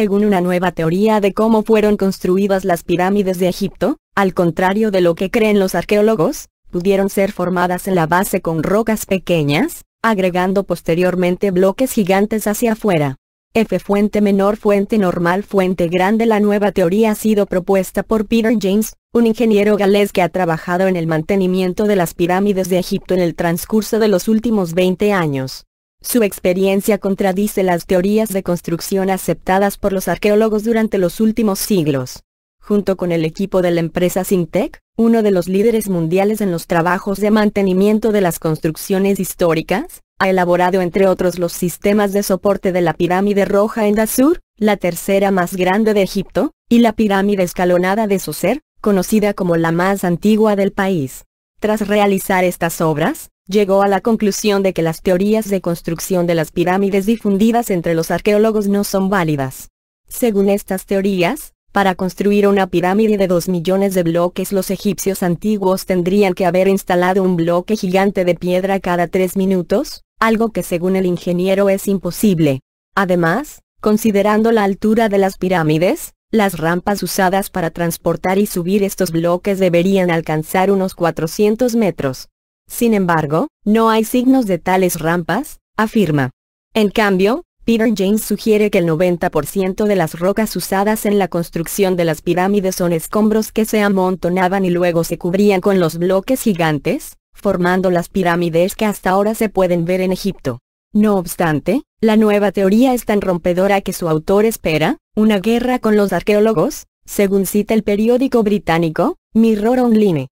según una nueva teoría de cómo fueron construidas las pirámides de Egipto, al contrario de lo que creen los arqueólogos, pudieron ser formadas en la base con rocas pequeñas, agregando posteriormente bloques gigantes hacia afuera. F. Fuente menor Fuente normal Fuente grande La nueva teoría ha sido propuesta por Peter James, un ingeniero galés que ha trabajado en el mantenimiento de las pirámides de Egipto en el transcurso de los últimos 20 años. Su experiencia contradice las teorías de construcción aceptadas por los arqueólogos durante los últimos siglos. Junto con el equipo de la empresa Sintec, uno de los líderes mundiales en los trabajos de mantenimiento de las construcciones históricas, ha elaborado entre otros los sistemas de soporte de la pirámide roja en Dasur, la tercera más grande de Egipto, y la pirámide escalonada de Soser, conocida como la más antigua del país. Tras realizar estas obras, llegó a la conclusión de que las teorías de construcción de las pirámides difundidas entre los arqueólogos no son válidas. Según estas teorías, para construir una pirámide de dos millones de bloques los egipcios antiguos tendrían que haber instalado un bloque gigante de piedra cada tres minutos, algo que según el ingeniero es imposible. Además, considerando la altura de las pirámides, las rampas usadas para transportar y subir estos bloques deberían alcanzar unos 400 metros. Sin embargo, no hay signos de tales rampas, afirma. En cambio, Peter James sugiere que el 90% de las rocas usadas en la construcción de las pirámides son escombros que se amontonaban y luego se cubrían con los bloques gigantes, formando las pirámides que hasta ahora se pueden ver en Egipto. No obstante, la nueva teoría es tan rompedora que su autor espera, una guerra con los arqueólogos, según cita el periódico británico, Mirror Online.